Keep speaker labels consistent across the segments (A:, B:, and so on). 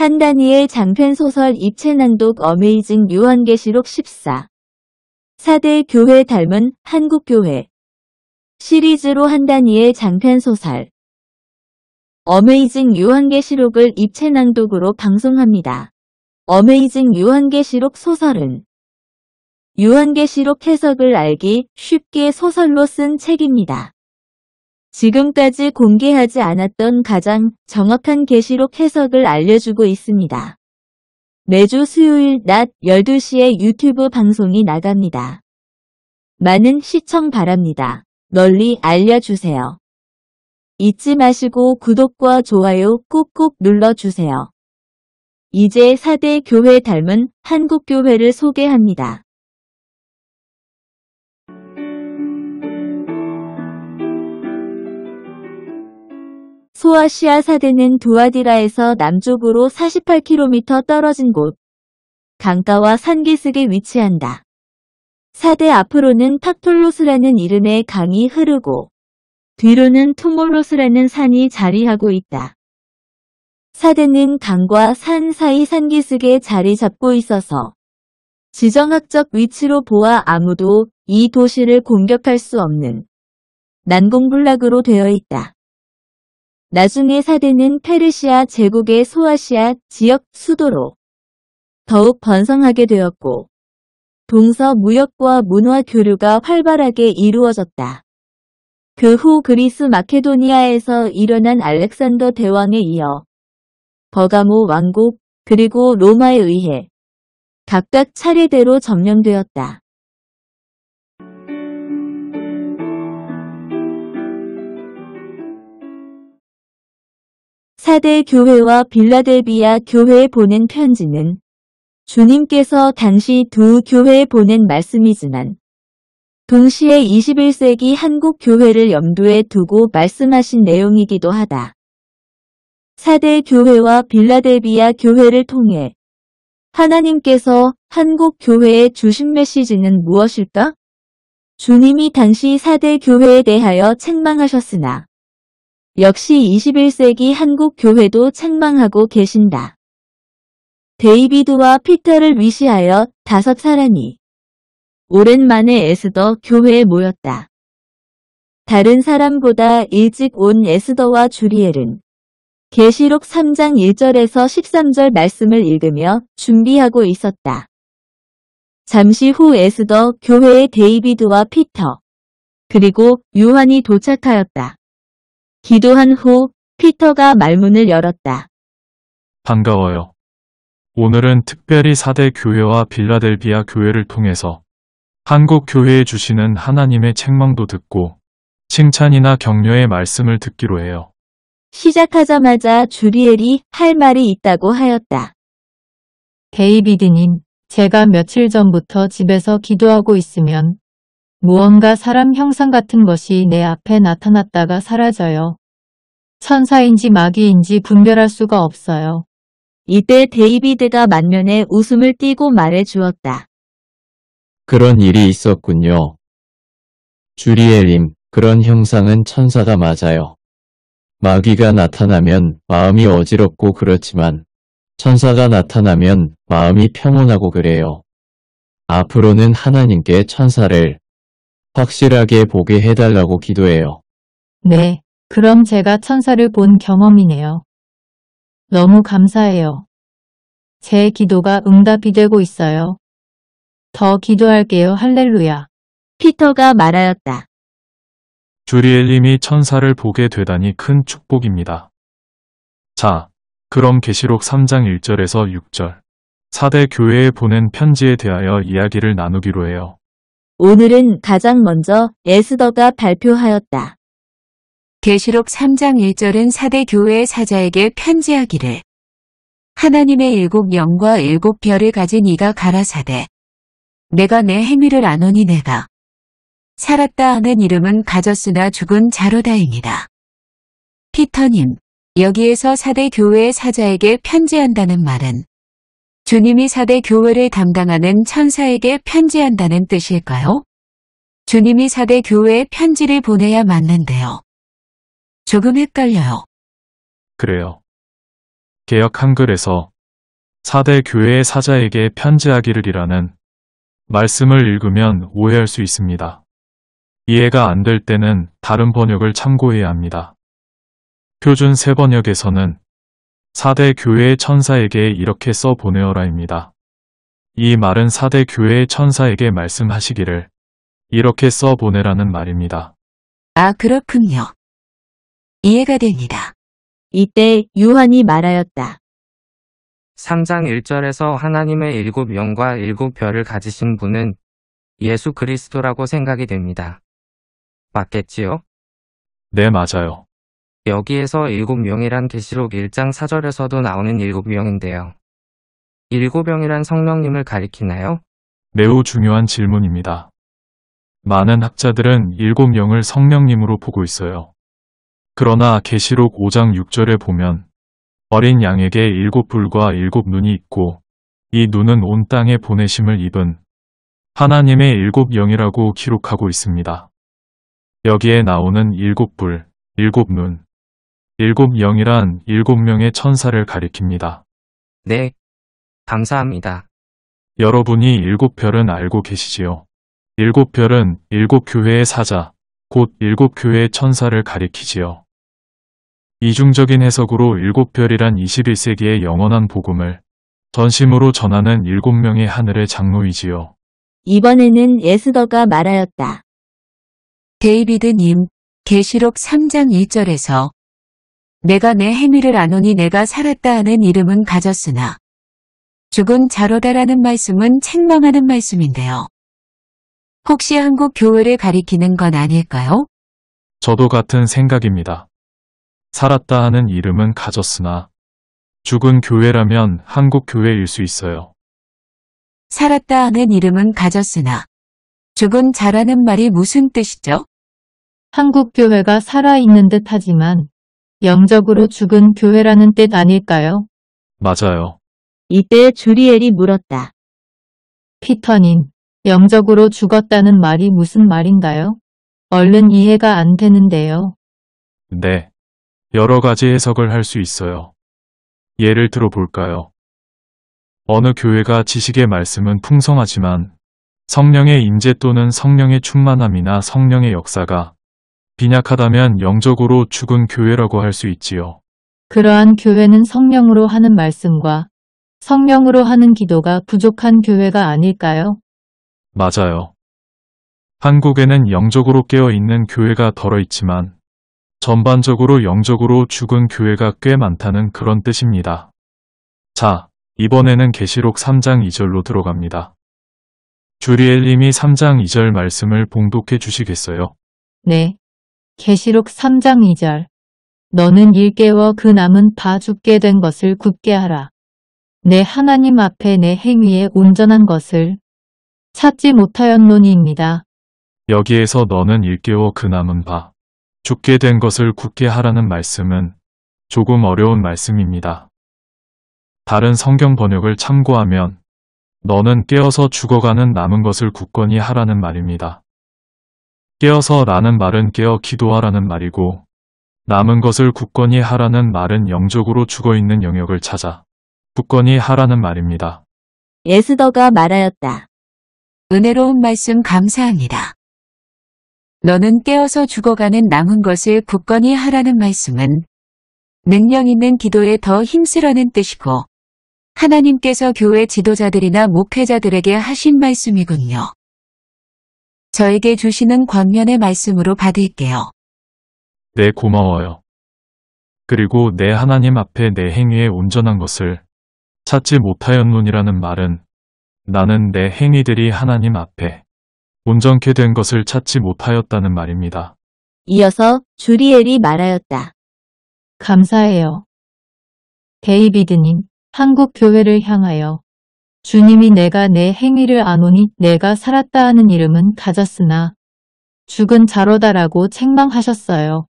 A: 한다니엘 장편소설 입체낭독 어메이징 유언계시록 14 4대 교회 닮은 한국교회 시리즈로 한다니엘 장편소설 어메이징 유언계시록을 입체낭독으로 방송합니다. 어메이징 유언계시록 소설은 유언계시록 해석을 알기 쉽게 소설로 쓴 책입니다. 지금까지 공개하지 않았던 가장 정확한 게시록 해석을 알려주고 있습니다. 매주 수요일 낮 12시에 유튜브 방송이 나갑니다. 많은 시청 바랍니다. 널리 알려주세요. 잊지 마시고 구독과 좋아요 꾹꾹 눌러주세요. 이제 4대 교회 닮은 한국교회를 소개합니다. 소아시아 사대는 두아디라에서 남쪽으로 48km 떨어진 곳, 강가와 산기슭에 위치한다. 사대 앞으로는 탁톨로스라는 이름의 강이 흐르고 뒤로는 투몰로스라는 산이 자리하고 있다. 사대는 강과 산 사이 산기슭에 자리 잡고 있어서 지정학적 위치로 보아 아무도 이 도시를 공격할 수 없는 난공불락으로 되어 있다. 나중에 사대는 페르시아 제국의 소아시아 지역 수도로 더욱 번성하게 되었고 동서 무역과 문화 교류가 활발하게 이루어졌다. 그 후 그리스 마케도니아에서 일어난 알렉산더 대왕에 이어 버가모 왕국 그리고 로마에 의해 각각 차례대로 점령되었다. 사대 교회와 빌라델비아 교회에 보낸 편지는 주님께서 당시 두 교회에 보낸 말씀이지만 동시에 21세기 한국 교회를 염두에 두고 말씀하신 내용이기도 하다. 사대 교회와 빌라델비아 교회를 통해 하나님께서 한국 교회에 주신 메시지는 무엇일까? 주님이 당시 사대 교회에 대하여 책망하셨으나 역시 21세기 한국 교회도 창망하고 계신다. 데이비드와 피터를 위시하여 다섯 사람이 오랜만에 에스더 교회에 모였다. 다른 사람보다 일찍 온 에스더와 주리엘은 계시록 3장 1절에서 13절 말씀을 읽으며 준비하고 있었다. 잠시 후 에스더 교회에 데이비드와 피터 그리고 요한이 도착하였다. 기도한 후 피터가 말문을 열었다.
B: 반가워요. 오늘은 특별히 4대 교회와 빌라델비아 교회를 통해서 한국 교회에 주시는 하나님의 책망도 듣고 칭찬이나 격려의 말씀을 듣기로 해요.
C: 시작하자마자 주리엘이 할 말이 있다고 하였다. 데이비드님, 제가 며칠 전부터 집에서 기도하고 있으면 무언가 사람 형상 같은 것이 내 앞에 나타났다가 사라져요. 천사인지 마귀인지 분별할 수가 없어요. 이때 데이비드가 만면에 웃음을 띠고 말해 주었다.
B: 그런
D: 일이 있었군요. 주리엘님, 그런 형상은 천사가 맞아요. 마귀가 나타나면 마음이 어지럽고 그렇지만 천사가 나타나면 마음이 평온하고 그래요. 앞으로는 하나님께 천사를 확실하게 보게 해달라고 기도해요.
C: 네, 그럼 제가 천사를 본 경험이네요. 너무 감사해요. 제 기도가 응답이 되고 있어요. 더 기도할게요. 할렐루야. 피터가 말하였다.
B: 주리엘님이 천사를 보게 되다니 큰 축복입니다. 자, 그럼 계시록 3장 1절에서 6절. 4대 교회에 보낸 편지에 대하여 이야기를 나누기로 해요.
A: 오늘은 가장 먼저 에스더가 발표하였다.
E: 계시록 3장 1절은 4대 교회의 사자에게 편지하기를 하나님의 일곱 영과 일곱 별을 가진 이가 가라사대 내가 내 행위를 안노니 내가 살았다 하는 이름은 가졌으나 죽은 자로다입니다. 피터님 여기에서 4대 교회의 사자에게 편지한다는 말은 주님이 4대 교회를 담당하는 천사에게 편지한다는 뜻일까요? 주님이 4대 교회에 편지를 보내야 맞는데요. 조금 헷갈려요.
B: 그래요. 개혁 한글에서 4대 교회의 사자에게 편지하기를이라는 말씀을 읽으면 오해할 수 있습니다. 이해가 안 될 때는 다른 번역을 참고해야 합니다. 표준 세 번역에서는 사대 교회의 천사에게 이렇게 써 보내어라입니다. 이 말은 사대 교회의 천사에게 말씀하시기를 이렇게 써 보내라는 말입니다.
A: 아 그렇군요. 이해가 됩니다. 이때 유한이 말하였다.
F: 3장 1절에서 하나님의 일곱 명과 일곱 별을 가지신 분은 예수 그리스도라고 생각이 됩니다. 맞겠지요? 네 맞아요. 여기에서 일곱 명이란 계시록 1장 4절에서도 나오는 일곱 명인데요. 일곱 명이란 성령님을 가리키나요?
B: 매우 중요한 질문입니다. 많은 학자들은 일곱 명을 성령님으로 보고 있어요. 그러나 계시록 5장 6절에 보면 어린 양에게 일곱 불과 일곱 눈이 있고 이 눈은 온 땅에 보내심을 입은 하나님의 일곱 영이라고 기록하고 있습니다. 여기에 나오는 일곱 불, 일곱 눈, 일곱 영이란 일곱 명의 천사를 가리킵니다.
F: 네. 감사합니다.
B: 여러분이 일곱 별은 알고 계시지요? 일곱 별은 일곱 교회의 사자, 곧 일곱 교회의 천사를 가리키지요. 이중적인 해석으로 일곱 별이란 21세기의 영원한 복음을 전심으로 전하는 일곱 명의 하늘의 장로이지요.
A: 이번에는 에스더가 말하였다. 데이비드님, 계시록 3장
E: 1절에서 내가 내 행위를 안오니 내가 살았다 하는 이름은 가졌으나 죽은 자로다라는 말씀은 책망하는 말씀인데요. 혹시 한국 교회를 가리키는 건 아닐까요?
B: 저도 같은 생각입니다. 살았다 하는 이름은 가졌으나 죽은 교회라면 한국 교회일 수 있어요.
E: 살았다 하는 이름은 가졌으나
C: 죽은 자라는 말이 무슨 뜻이죠? 한국 교회가 살아있는 듯하지만 영적으로 죽은 교회라는 뜻 아닐까요?
B: 맞아요.
C: 이때 주리엘이 물었다. 피터님, 영적으로 죽었다는 말이 무슨 말인가요? 얼른 이해가 안 되는데요.
B: 네. 여러 가지 해석을 할 수 있어요. 예를 들어 볼까요? 어느 교회가 지식의 말씀은 풍성하지만 성령의 임재 또는 성령의 충만함이나 성령의 역사가 빈약하다면 영적으로 죽은 교회라고 할 수 있지요.
C: 그러한 교회는 성령으로 하는 말씀과 성령으로 하는 기도가 부족한 교회가 아닐까요?
B: 맞아요. 한국에는 영적으로 깨어있는 교회가 덜어 있지만 전반적으로 영적으로 죽은 교회가 꽤 많다는 그런 뜻입니다. 자, 이번에는 계시록 3장 2절로 들어갑니다. 주리엘님이 3장 2절 말씀을 봉독해 주시겠어요?
C: 네. 계시록 3장 2절 너는 일 깨워 그 남은 바 죽게 된 것을 굳게 하라. 내 하나님 앞에 내 행위에 온전한 것을 찾지 못하였노니입니다.
B: 여기에서 너는 일깨워 그 남은 바 죽게 된 것을 굳게 하라는 말씀은 조금 어려운 말씀입니다. 다른 성경 번역을 참고하면 너는 깨어서 죽어가는 남은 것을 굳건히 하라는 말입니다. 깨어서 라는 말은 깨어 기도하라는 말이고 남은 것을 굳건히 하라는 말은 영적으로 죽어있는 영역을 찾아 굳건히 하라는 말입니다.
A: 에스더가 말하였다. 은혜로운 말씀
E: 감사합니다. 너는 깨어서 죽어가는 남은 것을 굳건히 하라는 말씀은 능력 있는 기도에 더 힘쓰라는 뜻이고 하나님께서 교회 지도자들이나 목회자들에게 하신 말씀이군요. 저에게 주시는 권면의 말씀으로 받을게요.
B: 네, 고마워요. 그리고 내 하나님 앞에 내 행위에 온전한 것을 찾지 못하였노니라는 말은 나는 내 행위들이 하나님 앞에 온전케 된 것을 찾지 못하였다는 말입니다.
A: 이어서 주리엘이
C: 말하였다. 감사해요. 데이비드님, 한국 교회를 향하여 주님이 내가 내 행위를 아노니 내가 살았다 하는 이름은 가졌으나 죽은 자로다라고 책망하셨어요.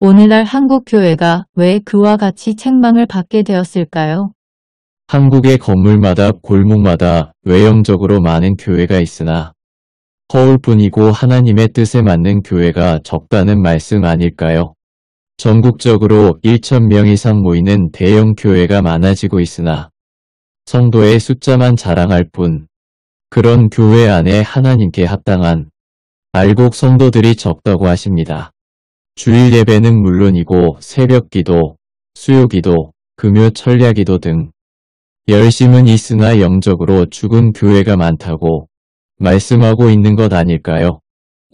C: 오늘날 한국교회가 왜 그와 같이 책망을 받게 되었을까요?
D: 한국의 건물마다 골목마다 외형적으로 많은 교회가 있으나 허울뿐이고 하나님의 뜻에 맞는 교회가 적다는 말씀 아닐까요? 전국적으로 1천명 이상 모이는 대형 교회가 많아지고 있으나 성도의 숫자만 자랑할 뿐 그런 교회 안에 하나님께 합당한 알곡 성도들이 적다고 하십니다. 주일 예배는 물론이고 새벽 기도, 수요 기도, 금요 철야 기도 등 열심은 있으나 영적으로 죽은 교회가 많다고 말씀하고 있는 것 아닐까요?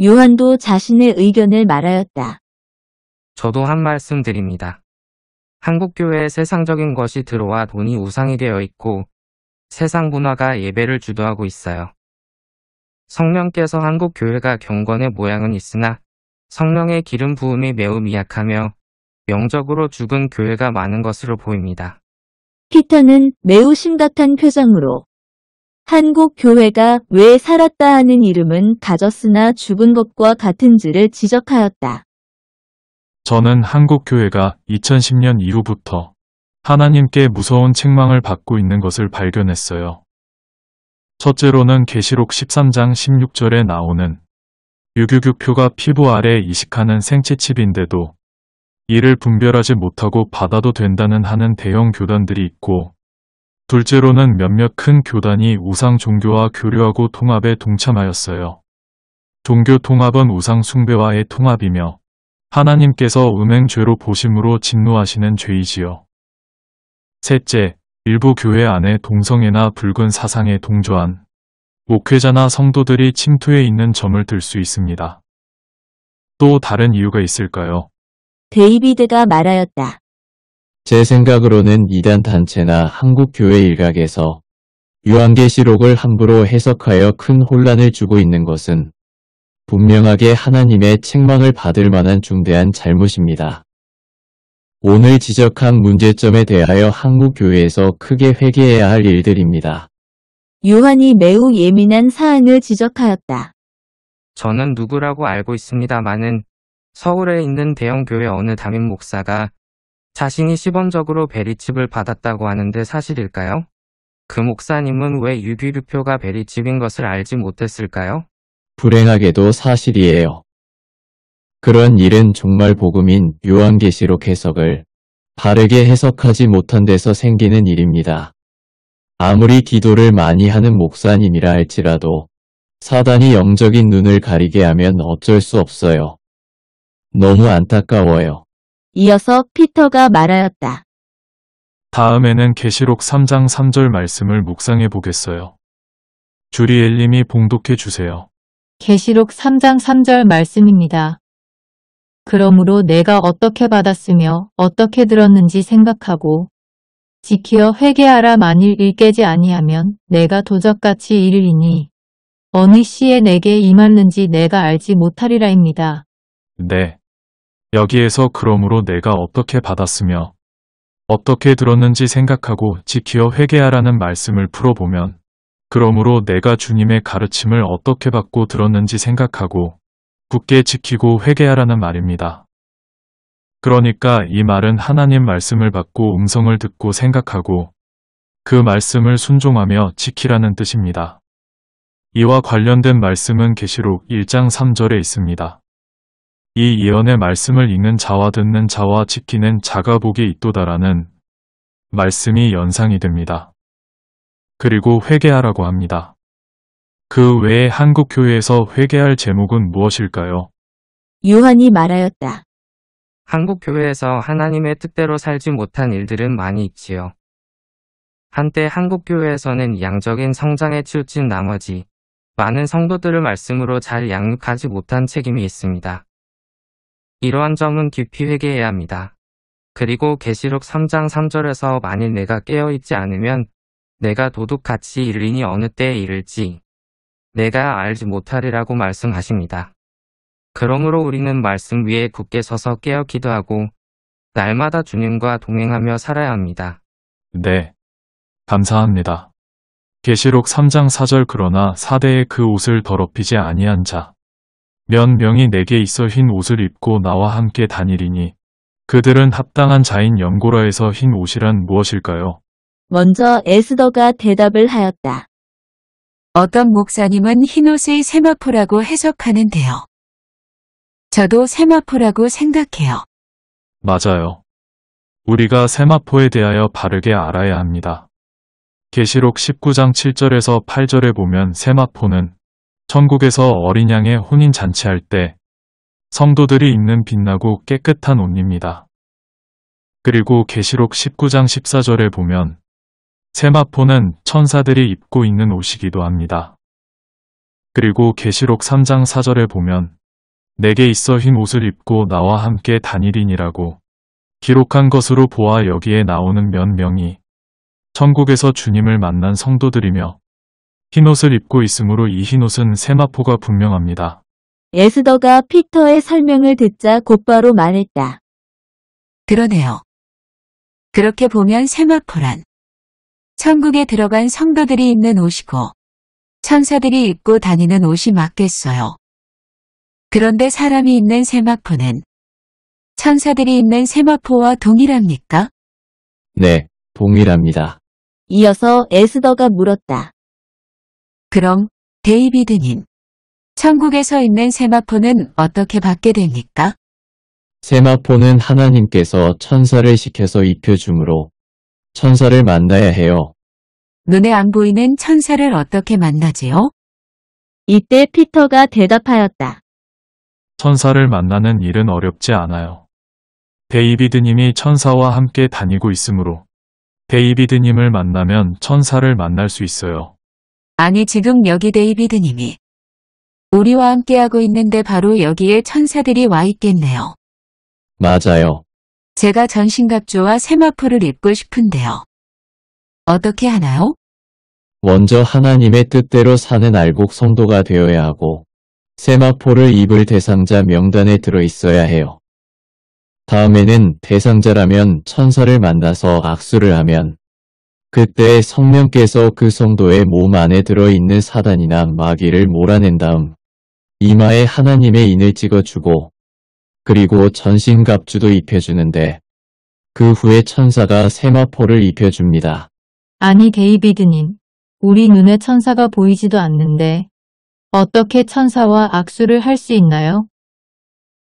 A: 요한도 자신의 의견을 말하였다.
F: 저도 한 말씀 드립니다. 한국교회에 세상적인 것이 들어와 돈이 우상이 되어 있고 세상 문화가 예배를 주도하고 있어요. 성령께서 한국교회가 경건의 모양은 있으나 성령의 기름 부음이 매우 미약하며 명적으로 죽은 교회가 많은 것으로 보입니다.
A: 피터는 매우 심각한 표정으로 한국 교회가 왜 살았다 하는 이름은 가졌으나 죽은 것과 같은지를 지적하였다.
B: 저는 한국교회가 2010년 이후부터 하나님께 무서운 책망을 받고 있는 것을 발견했어요. 첫째로는 계시록 13장 16절에 나오는 유교교표가 피부 아래 이식하는 생체칩인데도 이를 분별하지 못하고 받아도 된다는 하는 대형 교단들이 있고 둘째로는 몇몇 큰 교단이 우상 종교와 교류하고 통합에 동참하였어요. 종교 통합은 우상 숭배와의 통합이며 하나님께서 음행죄로 보심으로 진노하시는 죄이지요. 셋째, 일부 교회 안에 동성애나 붉은 사상에 동조한 목회자나 성도들이 침투해 있는 점을 들 수 있습니다. 또 다른 이유가 있을까요?
A: 데이비드가 말하였다.
B: 제
D: 생각으로는 이단
B: 단체나
D: 한국 교회 일각에서 유한계시록을 함부로 해석하여 큰 혼란을 주고 있는 것은 분명하게 하나님의 책망을 받을 만한 중대한 잘못입니다. 오늘 지적한 문제점에 대하여 한국 교회에서
F: 크게 회개해야 할 일들입니다.
A: 요한이 매우 예민한 사안을 지적하였다.
F: 저는 누구라고 알고 있습니다만은 서울에 있는 대형교회 어느 담임 목사가 자신이 시범적으로 베리칩을 받았다고 하는데 사실일까요? 그 목사님은 왜 유기류표가 베리칩인 것을 알지 못했을까요?
D: 불행하게도 사실이에요. 그런 일은 정말 복음인 요한계시록 해석을 바르게 해석하지 못한 데서 생기는 일입니다. 아무리 기도를 많이 하는 목사님이라 할지라도 사단이 영적인 눈을 가리게 하면 어쩔 수 없어요. 너무 안타까워요.
A: 이어서 피터가 말하였다.
B: 다음에는 계시록 3장 3절 말씀을 묵상해 보겠어요. 주리엘님이 봉독해 주세요.
C: 계시록 3장 3절 말씀입니다. 그러므로 내가 어떻게 받았으며 어떻게 들었는지 생각하고 지키어 회개하라 만일 일깨지 아니하면 내가 도적같이 이르리니 어느 시에 내게 임하는지 내가 알지 못하리라입니다.
B: 네. 여기에서 그러므로 내가 어떻게 받았으며 어떻게 들었는지 생각하고 지키어 회개하라는 말씀을 풀어보면 그러므로 내가 주님의 가르침을 어떻게 받고 들었는지 생각하고 굳게 지키고 회개하라는 말입니다. 그러니까 이 말은 하나님 말씀을 받고 음성을 듣고 생각하고 그 말씀을 순종하며 지키라는 뜻입니다. 이와 관련된 말씀은 계시록 1장 3절에 있습니다. 이 예언의 말씀을 읽는 자와 듣는 자와 지키는 자가 복이 있도다라는 말씀이 연상이 됩니다. 그리고 회개하라고 합니다. 그 외에 한국
F: 교회에서 회개할 제목은 무엇일까요?
A: 요한이 말하였다.
F: 한국 교회에서 하나님의 뜻대로 살지 못한 일들은 많이 있지요. 한때 한국 교회에서는 양적인 성장에 치우친 나머지 많은 성도들을 말씀으로 잘 양육하지 못한 책임이 있습니다. 이러한 점은 깊이 회개해야 합니다. 그리고 계시록 3장 3절에서 만일 내가 깨어있지 않으면 내가 도둑같이 이르니 어느 때에 이를지 내가 알지 못하리라고 말씀하십니다. 그러므로 우리는 말씀 위에 굳게 서서 깨어 기도하고 날마다 주님과 동행하며 살아야 합니다.
B: 네. 감사합니다. 계시록 3장 4절 그러나 사대의 그 옷을 더럽히지 아니한 자. 몇 명이 내게 있어 흰 옷을 입고 나와 함께 다니리니 그들은 합당한 자인 영고라에서흰 옷이란 무엇일까요?
A: 먼저 에스더가 대답을 하였다. 어떤 목사님은 흰옷의
E: 세마포라고 해석하는데요. 저도 세마포라고 생각해요.
B: 맞아요. 우리가 세마포에 대하여 바르게 알아야 합니다. 계시록 19장 7절에서 8절에 보면 세마포는 천국에서 어린 양의 혼인 잔치할 때 성도들이 입는 빛나고 깨끗한 옷입니다. 그리고 계시록 19장 14절에 보면 세마포는 천사들이 입고 있는 옷이기도 합니다. 그리고 계시록 3장 4절에 보면 내게 있어 흰 옷을 입고 나와 함께 단일인이라고 기록한 것으로 보아 여기에 나오는 몇 명이 천국에서 주님을 만난 성도들이며 흰옷을 입고 있으므로 이 흰옷은 세마포가 분명합니다.
A: 에스더가 피터의 설명을 듣자 곧바로 말했다. 그러네요. 그렇게 보면 세마포란
E: 천국에 들어간 성도들이 입는 옷이고 천사들이 입고 다니는 옷이 맞겠어요. 그런데 사람이 입는 세마포는 천사들이 입는 세마포와 동일합니까?
D: 네, 동일합니다.
E: 이어서 에스더가 물었다. 그럼 데이비드님, 천국에서 있는 세마포는 어떻게 받게 됩니까?
D: 세마포는 하나님께서 천사를 시켜서 입혀주므로 천사를 만나야
B: 해요.
E: 눈에 안 보이는 천사를 어떻게 만나지요? 이때
A: 피터가 대답하였다.
B: 천사를 만나는 일은 어렵지 않아요. 데이비드님이 천사와 함께 다니고 있으므로 데이비드님을 만나면 천사를 만날 수 있어요.
E: 아니 지금 여기 데이비드님이 우리와 함께하고 있는데 바로 여기에 천사들이 와 있겠네요.
D: 맞아요.
E: 제가 전신갑주와 세마포를 입고 싶은데요. 어떻게 하나요?
D: 먼저 하나님의 뜻대로 사는 알곡 성도가 되어야 하고 세마포를 입을 대상자 명단에 들어있어야 해요. 다음에는 대상자라면 천사를 만나서 악수를 하면 그때 성령께서 그 성도의 몸 안에 들어있는 사단이나 마귀를 몰아낸 다음 이마에 하나님의 인을 찍어주고 그리고 전신갑주도 입혀주는데 그 후에 천사가 세마포를 입혀줍니다.
C: 아니 데이비드님, 우리 눈에 천사가 보이지도 않는데 어떻게 천사와 악수를 할 수 있나요?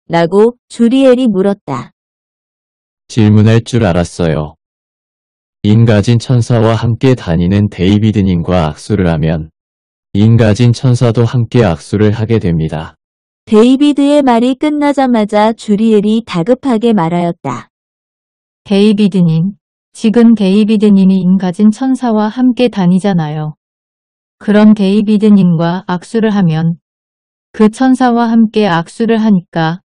C: 라고 주리엘이 물었다.
D: 질문할 줄 알았어요. 인가진 천사와 함께 다니는 데이비드님과 악수를 하면 인가진 천사도 함께 악수를 하게 됩니다.
A: 데이비드의 말이 끝나자마자 주리엘이 다급하게
C: 말하였다. 데이비드님, 지금 데이비드님이 인가진 천사와 함께 다니잖아요. 그럼 데이비드님과 악수를 하면 그 천사와 함께 악수를 하니까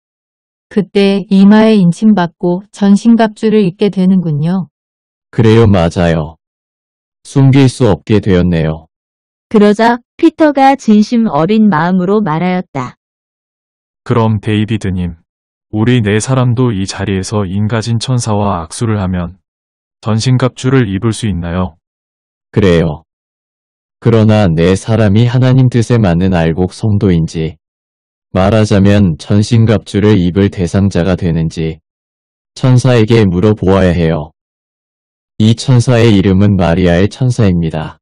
C: 그때 이마에 인침받고 전신갑주를 입게 되는군요.
D: 그래요 맞아요.
B: 숨길 수 없게 되었네요.
C: 그러자 피터가 진심 어린
A: 마음으로 말하였다.
B: 그럼 데이비드님, 우리 네 사람도 이 자리에서 인가진 천사와 악수를 하면 전신갑주를 입을 수 있나요? 그래요. 그러나 네 사람이 하나님 뜻에 맞는 알곡
D: 성도인지 말하자면 전신갑주를 입을 대상자가 되는지 천사에게 물어보아야 해요. 이 천사의 이름은 마리아의 천사입니다.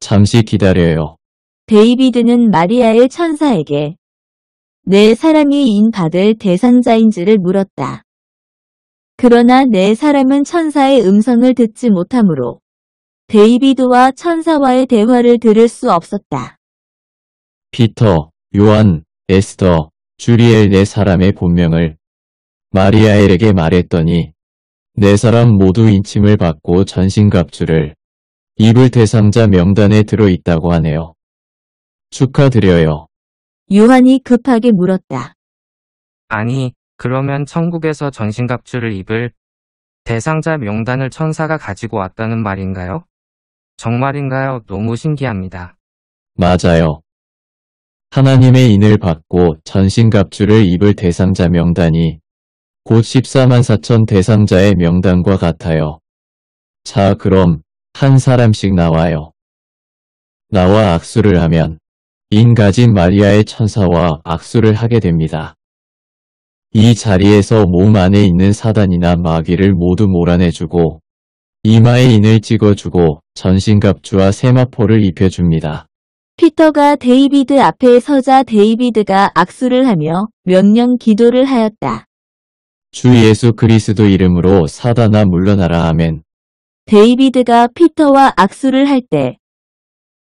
D: 잠시 기다려요.
A: 데이비드는 마리아의 천사에게 내 사람이 인받을 대상자인지를 물었다. 그러나 내 사람은 천사의 음성을 듣지 못하므로 데이비드와 천사와의 대화를 들을 수 없었다.
D: 피터, 요한, 에스터, 주리엘 네 사람의 본명을 마리아엘에게 말했더니 네 사람 모두 인침을 받고 전신갑주를 입을 대상자 명단에 들어있다고 하네요. 축하드려요.
A: 유한이 급하게 물었다.
F: 아니, 그러면 천국에서 전신갑주를 입을 대상자 명단을 천사가 가지고 왔다는 말인가요? 정말인가요? 너무 신기합니다.
D: 맞아요. 하나님의 인을 받고 전신갑주를 입을 대상자 명단이 곧 14만 4천 대상자의 명단과 같아요. 자 그럼 한 사람씩 나와요. 나와 악수를 하면 인가진 마리아의 천사와 악수를 하게 됩니다. 이 자리에서 몸 안에 있는 사단이나 마귀를 모두 몰아내주고 이마에 인을 찍어주고 전신갑주와 세마포를 입혀줍니다.
A: 피터가 데이비드 앞에 서자 데이비드가 악수를 하며 몇 년 기도를 하였다.
D: 주 예수 그리스도 이름으로 사단아 물러나라 아멘.
A: 데이비드가 피터와 악수를 할때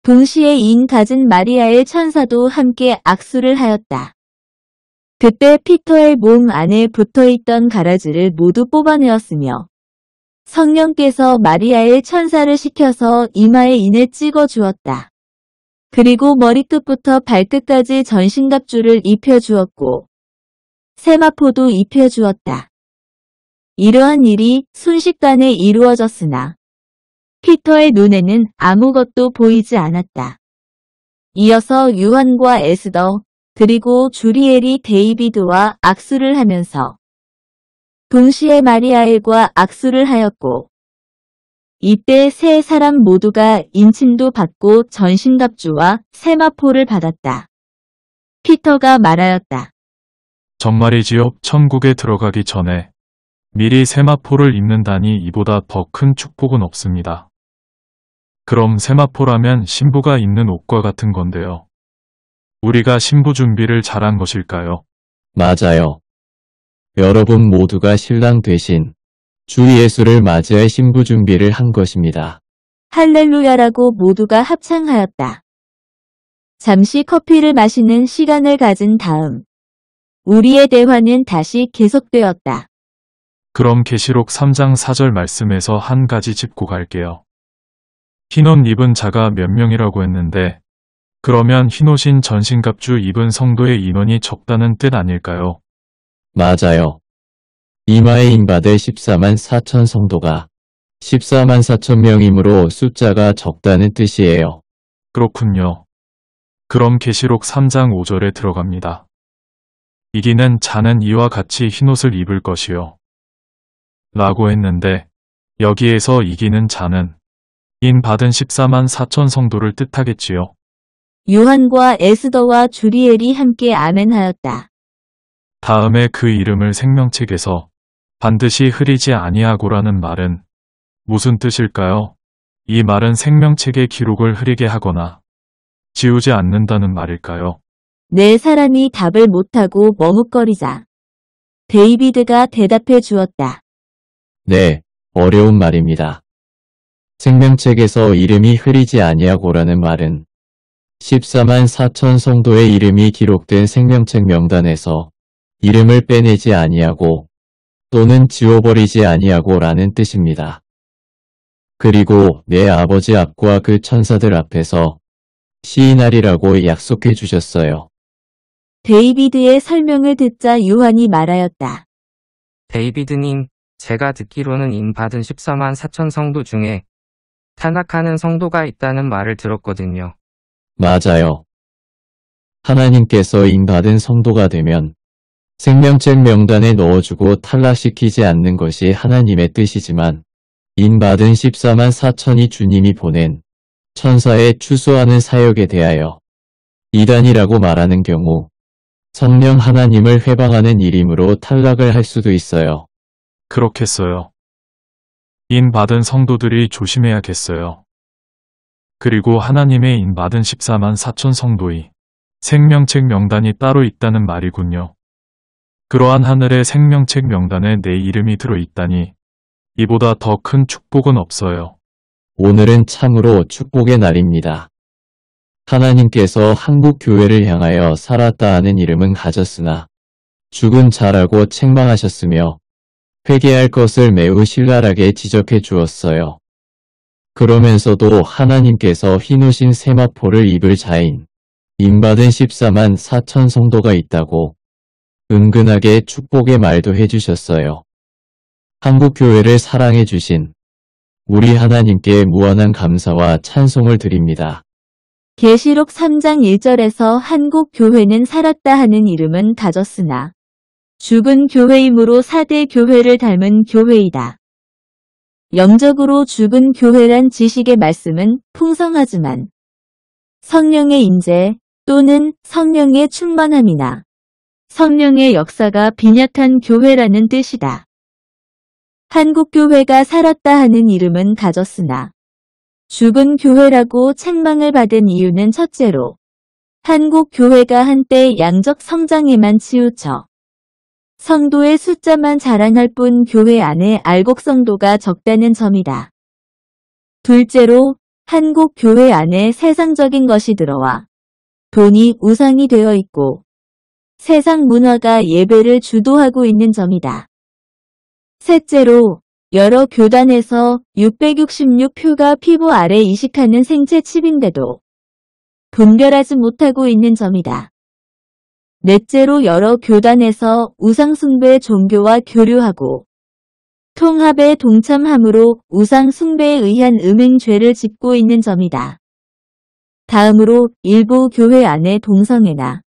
A: 동시에 인 가진 마리아의 천사도 함께 악수를 하였다. 그때 피터의 몸 안에 붙어있던 가라지를 모두 뽑아내었으며 성령께서 마리아의 천사를 시켜서 이마에 인을 찍어 주었다. 그리고 머리끝부터 발끝까지 전신갑주를 입혀주었고 세마포도 입혀주었다. 이러한 일이 순식간에 이루어졌으나 피터의 눈에는 아무것도 보이지 않았다. 이어서 유한과 에스더, 그리고 주리엘이 데이비드와 악수를 하면서 동시에 마리아엘과 악수를 하였고 이때 세 사람 모두가 인침도 받고 전신갑주와 세마포를 받았다. 피터가 말하였다.
B: 정말이지요. 천국에 들어가기 전에 미리 세마포를 입는다니 이보다 더 큰 축복은 없습니다. 그럼 세마포라면 신부가 입는 옷과 같은 건데요. 우리가 신부 준비를 잘한 것일까요?
D: 맞아요. 여러분 모두가 신랑 대신 주 예수를 맞이할 신부 준비를 한 것입니다.
A: 할렐루야라고 모두가 합창하였다. 잠시 커피를 마시는 시간을 가진 다음 우리의 대화는 다시 계속되었다.
B: 그럼 계시록 3장 4절 말씀에서 한 가지 짚고 갈게요. 흰옷 입은 자가 몇 명이라고 했는데 그러면 흰옷인 전신갑주 입은 성도의 인원이 적다는 뜻 아닐까요?
D: 맞아요. 이마에 임받을 14만 4천 성도가 14만 4천 명이므로
B: 숫자가 적다는 뜻이에요. 그렇군요. 그럼 계시록 3장 5절에 들어갑니다. 이기는 자는 이와 같이 흰옷을 입을 것이요. 라고 했는데 여기에서 이기는 자는 인 받은 14만 4천 성도를 뜻하겠지요.
A: 요한과 에스더와 주리엘이 함께 아멘하였다.
B: 다음에 그 이름을 생명책에서 반드시 흐리지 아니하고라는 말은 무슨 뜻일까요? 이 말은 생명책의 기록을 흐리게 하거나 지우지 않는다는 말일까요?
A: 내 사람이 답을 못하고 머뭇거리자. 데이비드가 대답해 주었다.
D: 네, 어려운 말입니다. 생명책에서 이름이 흐리지 아니하고라는 말은 14만 4천 성도의 이름이 기록된 생명책 명단에서 이름을 빼내지 아니하고 또는 지워버리지 아니하고라는 뜻입니다. 그리고 내 아버지 앞과 그 천사들 앞에서 시인하리라고 약속해
F: 주셨어요.
A: 데이비드의 설명을 듣자 유한이 말하였다.
F: 데이비드님, 제가 듣기로는 임받은 14만 4천 성도 중에 탄악하는 성도가 있다는 말을 들었거든요.
D: 맞아요. 하나님께서 임받은 성도가 되면 생명책 명단에 넣어주고 탈락시키지 않는 것이 하나님의 뜻이지만 임받은 14만 4천이 주님이 보낸 천사의 추수하는 사역에 대하여 이단이라고 말하는 경우 성령 하나님을 회방하는 일임으로 탈락을 할 수도
B: 있어요. 그렇겠어요. 인받은 성도들이 조심해야겠어요. 그리고 하나님의 인받은 14만 4천 성도의 생명책 명단이 따로 있다는 말이군요. 그러한 하늘의 생명책 명단에 내 이름이 들어있다니 이보다 더 큰 축복은 없어요.
D: 오늘은 참으로 축복의 날입니다. 하나님께서 한국 교회를 향하여 살았다 하는 이름은 가졌으나 죽은 자라고 책망하셨으며 회개할 것을 매우 신랄하게 지적해 주었어요. 그러면서도 하나님께서 흰옷인 세마포를 입을 자인 임받은 14만 4천 성도가 있다고 은근하게 축복의 말도 해주셨어요. 한국교회를 사랑해 주신 우리 하나님께 무한한 감사와 찬송을 드립니다.
A: 계시록 3장 1절에서 한국 교회는 살았다 하는 이름은 다졌으나 죽은 교회이므로 4대 교회를 닮은 교회이다. 영적으로 죽은 교회란 지식의 말씀은 풍성하지만 성령의 인재 또는 성령의 충만함이나 성령의 역사가 빈약한 교회라는 뜻이다. 한국교회가 살았다 하는 이름은 가졌으나 죽은 교회라고 책망을 받은 이유는 첫째로 한국교회가 한때 양적 성장에만 치우쳐 성도의 숫자만 자랑할 뿐 교회 안에 알곡성도가 적다는 점이다. 둘째로 한국 교회 안에 세상적인 것이 들어와 돈이 우상이 되어 있고 세상 문화가 예배를 주도하고 있는 점이다. 셋째로 여러 교단에서 666표가 피부 아래 이식하는 생체 칩인데도 분별하지 못하고 있는 점이다. 넷째로 여러 교단에서 우상숭배 종교와 교류하고 통합에 동참함으로 우상숭배에 의한 음행죄를 짓고 있는 점이다. 다음으로 일부 교회 안의 동성애나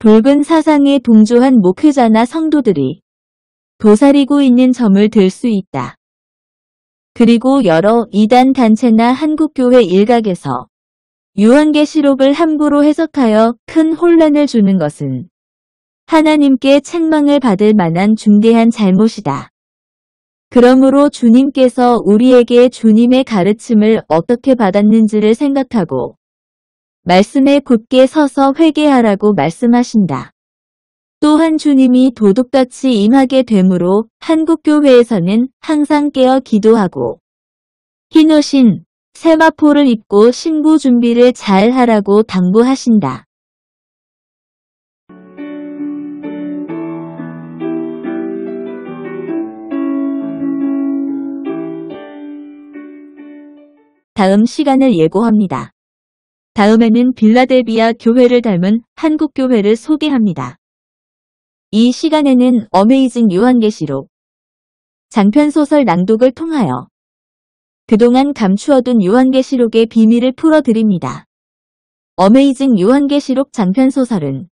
A: 붉은 사상에 동조한 목회자나 성도들이 도사리고 있는 점을 들 수 있다. 그리고 여러 이단 단체나 한국교회 일각에서 요한계시록을 함부로 해석하여 큰 혼란을 주는 것은 하나님께 책망을 받을 만한 중대한 잘못이다. 그러므로 주님께서 우리에게 주님의 가르침을 어떻게 받았는지를 생각하고 말씀에 굳게 서서 회개하라고 말씀하신다. 또한 주님이 도둑같이 임하게 되므로 한국교회에서는 항상 깨어 기도하고 흰 옷인 세마포를 입고 신고 준비를 잘 하라고 당부하신다. 다음 시간을 예고합니다. 다음에는 빌라델비아 교회를 닮은 한국교회를 소개합니다. 이 시간에는 어메이징 요한계시록 장편소설 낭독을 통하여 그동안 감추어둔 유한계시록의 비밀을 풀어드립니다. 어메이징 유한계시록 장편소설은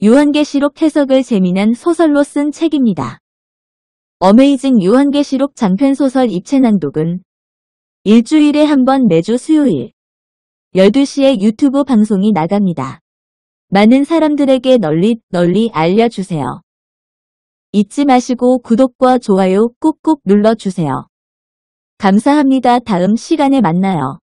A: 유한계시록 해석을 재미난 소설로 쓴 책입니다. 어메이징 유한계시록 장편소설 입체 난독은 일주일에 한 번 매주 수요일 12시에 유튜브 방송이 나갑니다. 많은 사람들에게 널리 널리 알려주세요. 잊지 마시고 구독과 좋아요 꾹꾹 눌러주세요. 감사합니다. 다음 시간에 만나요.